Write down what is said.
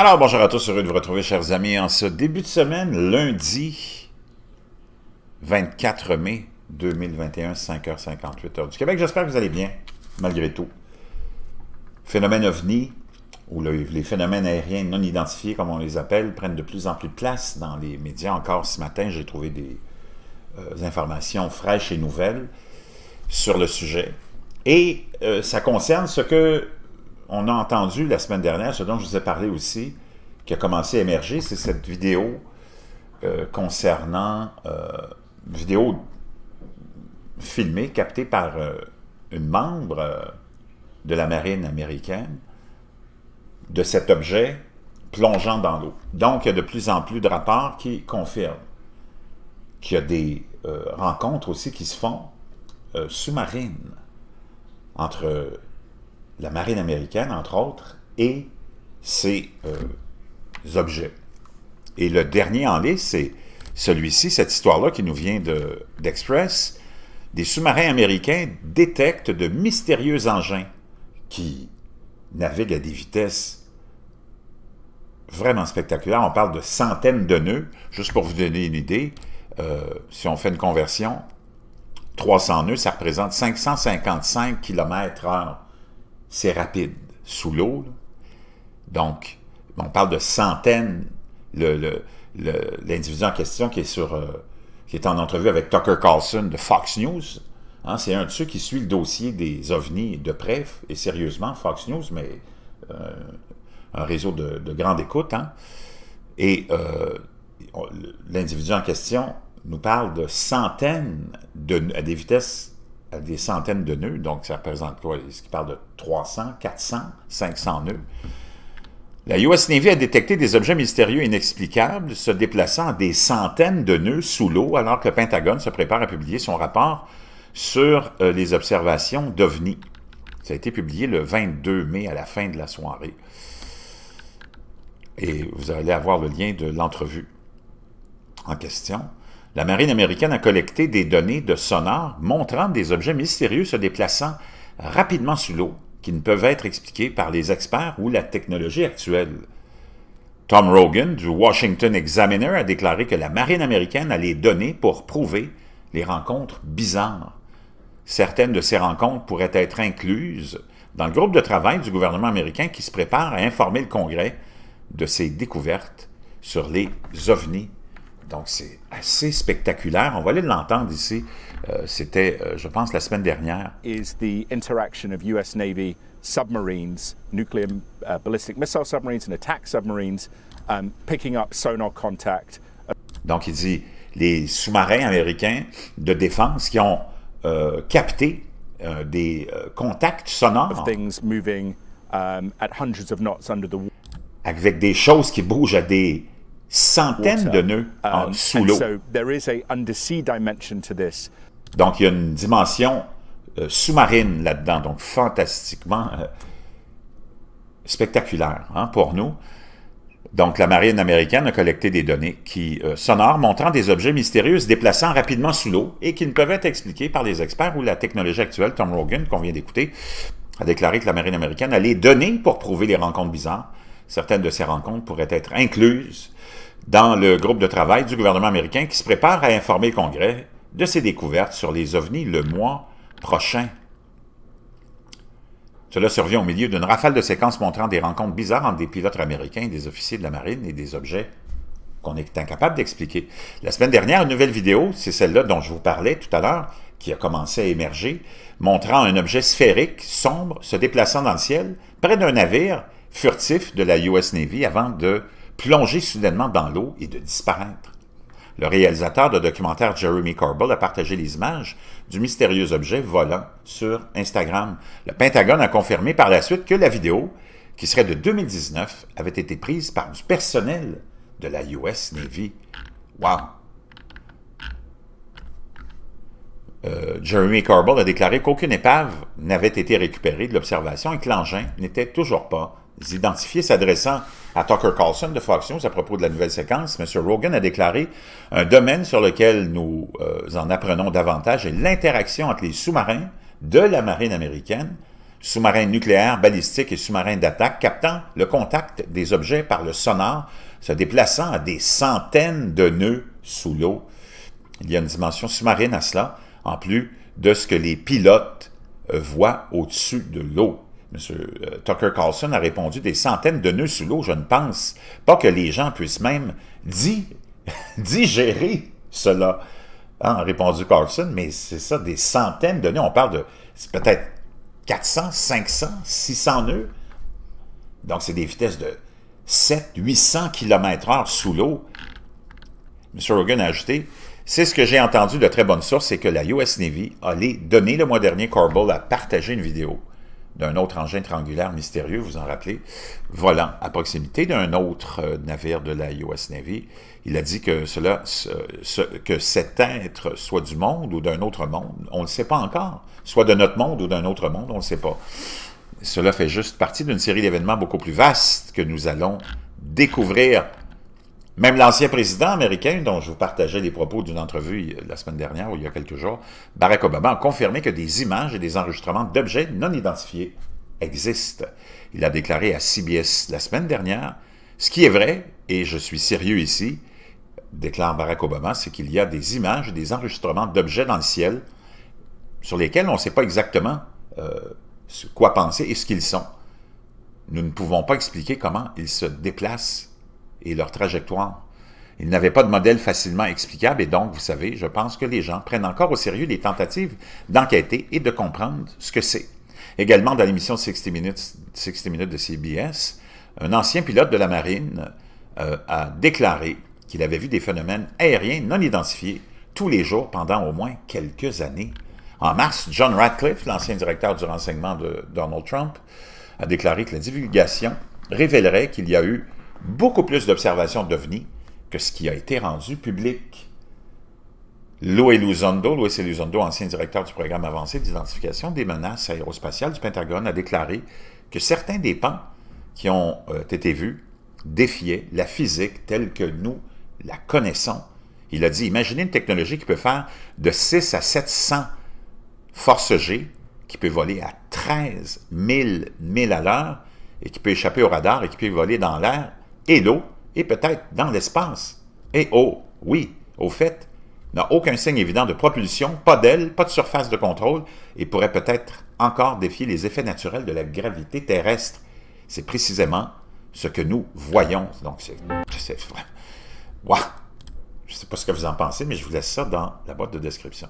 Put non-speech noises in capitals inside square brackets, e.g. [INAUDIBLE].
Alors, bonjour à tous, heureux de vous retrouver, chers amis, en ce début de semaine, lundi 24 mai 2021, 5h58 du Québec. J'espère que vous allez bien, malgré tout. Phénomène ovni, ou les phénomènes aériens non identifiés, comme on les appelle, prennent de plus en plus de place dans les médias. Encore ce matin, j'ai trouvé des euh, informations fraîches et nouvelles sur le sujet. Et euh, ça concerne ce que on a entendu la semaine dernière, ce dont je vous ai parlé aussi, qui a commencé à émerger, c'est cette vidéo euh, concernant euh, vidéo filmée, captée par euh, une membre euh, de la marine américaine de cet objet plongeant dans l'eau. Donc, il y a de plus en plus de rapports qui confirment qu'il y a des rencontres aussi qui se font sous-marines entre la marine américaine, entre autres, et ses euh, objets. Et le dernier en liste, c'est celui-ci, cette histoire-là qui nous vient d'Express. des sous-marins américains détectent de mystérieux engins qui naviguent à des vitesses vraiment spectaculaires. On parle de centaines de nœuds. Juste pour vous donner une idée, euh, si on fait une conversion, 300 nœuds, ça représente 555 km h c'est rapide. Sous l'eau, donc, on parle de centaines. L'individu le, en question qui est, sur, euh, qui est en entrevue avec Tucker Carlson de Fox News, hein, c'est un de ceux qui suit le dossier des ovnis de près et sérieusement, Fox News, mais euh, un réseau de, grande écoute. Hein. et euh, l'individu en question nous parle de centaines de, à des vitesses euh, des centaines de nœuds, donc ça représente quoi? ce parle de 300, 400, 500 nœuds? La US Navy a détecté des objets mystérieux inexplicables se déplaçant à des centaines de nœuds sous l'eau alors que le Pentagone se prépare à publier son rapport sur euh, les observations d'OVNI. Ça a été publié le 22 mai à la fin de la soirée. Et vous allez avoir le lien de l'entrevue en question. La marine américaine a collecté des données de sonar montrant des objets mystérieux se déplaçant rapidement sous l'eau qui ne peuvent être expliqués par les experts ou la technologie actuelle. Tom Rogan du Washington Examiner a déclaré que la marine américaine a les données pour prouver les rencontres bizarres. Certaines de ces rencontres pourraient être incluses dans le groupe de travail du gouvernement américain qui se prépare à informer le Congrès de ses découvertes sur les ovnis donc, c'est assez spectaculaire. On va aller l'entendre ici. Euh, C'était, euh, je pense, la semaine dernière. Is the interaction of US Navy submarines, nuclear uh, ballistic missile submarines and attack submarines, um, picking up sonar contact. Donc, il dit les sous-marins américains de défense qui ont euh, capté euh, des euh, contacts sonores. Things moving um, at hundreds of knots under the... Avec des choses qui bougent à des centaines de nœuds en, um, sous l'eau. Donc, il y a une dimension euh, sous-marine là-dedans, donc fantastiquement euh, spectaculaire hein, pour nous. Donc, la marine américaine a collecté des données qui euh, sonores montrant des objets mystérieux se déplaçant rapidement sous l'eau et qui ne peuvent être expliqués par les experts ou la technologie actuelle. Tom Rogan, qu'on vient d'écouter, a déclaré que la marine américaine allait donner pour prouver les rencontres bizarres Certaines de ces rencontres pourraient être incluses dans le groupe de travail du gouvernement américain qui se prépare à informer le Congrès de ses découvertes sur les ovnis le mois prochain. Cela survient au milieu d'une rafale de séquences montrant des rencontres bizarres entre des pilotes américains, des officiers de la marine et des objets qu'on est incapable d'expliquer. La semaine dernière, une nouvelle vidéo, c'est celle-là dont je vous parlais tout à l'heure, qui a commencé à émerger, montrant un objet sphérique, sombre, se déplaçant dans le ciel, près d'un navire furtif de la US Navy avant de plonger soudainement dans l'eau et de disparaître. Le réalisateur de documentaire Jeremy Corbell a partagé les images du mystérieux objet volant sur Instagram. Le Pentagone a confirmé par la suite que la vidéo, qui serait de 2019, avait été prise par du personnel de la US Navy. Wow! Euh, Jeremy Corbell a déclaré qu'aucune épave n'avait été récupérée de l'observation et que l'engin n'était toujours pas identifiés s'adressant à Tucker Carlson de Fox News à propos de la nouvelle séquence, M. Rogan a déclaré un domaine sur lequel nous euh, en apprenons davantage est l'interaction entre les sous-marins de la marine américaine, sous-marins nucléaires, balistiques et sous-marins d'attaque, captant le contact des objets par le sonar, se déplaçant à des centaines de nœuds sous l'eau. Il y a une dimension sous-marine à cela, en plus de ce que les pilotes euh, voient au-dessus de l'eau. M. Euh, Tucker Carlson a répondu des centaines de nœuds sous l'eau, je ne pense pas que les gens puissent même [LAUGHS] digérer cela. Ah, a répondu Carlson, mais c'est ça, des centaines de nœuds. On parle de peut-être 400, 500, 600 nœuds. Donc, c'est des vitesses de 700, 800 km h sous l'eau. M. Rogan a ajouté, c'est ce que j'ai entendu de très bonne source, c'est que la US Navy a donné le mois dernier Corbel à partager une vidéo d'un autre engin triangulaire mystérieux, vous en rappelez, volant à proximité d'un autre euh, navire de la US Navy. Il a dit que, cela, que cet être soit du monde ou d'un autre monde, on ne le sait pas encore, soit de notre monde ou d'un autre monde, on ne le sait pas. Cela fait juste partie d'une série d'événements beaucoup plus vastes que nous allons découvrir même l'ancien président américain, dont je vous partageais les propos d'une entrevue euh, la semaine dernière ou il y a quelques jours, Barack Obama a confirmé que des images et des enregistrements d'objets non identifiés existent. Il a déclaré à CBS la semaine dernière, ce qui est vrai, et je suis sérieux ici, déclare Barack Obama, c'est qu'il y a des images et des enregistrements d'objets dans le ciel sur lesquels on ne sait pas exactement euh, quoi penser et ce qu'ils sont. Nous ne pouvons pas expliquer comment ils se déplacent et leur trajectoire. Ils n'avaient pas de modèle facilement explicable et donc, vous savez, je pense que les gens prennent encore au sérieux les tentatives d'enquêter et de comprendre ce que c'est. Également, dans l'émission 60 Minutes, 60 Minutes de CBS, un ancien pilote de la marine euh, a déclaré qu'il avait vu des phénomènes aériens non identifiés tous les jours pendant au moins quelques années. En mars, John Ratcliffe, l'ancien directeur du renseignement de Donald Trump, a déclaré que la divulgation révélerait qu'il y a eu beaucoup plus d'observations d'OVNI que ce qui a été rendu public. Louis Elizondo, Louis Luzondo, ancien directeur du programme avancé d'identification des menaces aérospatiales du Pentagone, a déclaré que certains des pans qui ont euh, été vus défiaient la physique telle que nous la connaissons. Il a dit, imaginez une technologie qui peut faire de 6 à 700 forces G, qui peut voler à 13 000 à l'heure, et qui peut échapper au radar et qui peut voler dans l'air et l'eau, et peut-être dans l'espace. Et oh, oui, au fait, n'a aucun signe évident de propulsion, pas d'aile, pas de surface de contrôle, et pourrait peut-être encore défier les effets naturels de la gravité terrestre. C'est précisément ce que nous voyons. Donc, c'est... Je ne sais pas ce que vous en pensez, mais je vous laisse ça dans la boîte de description.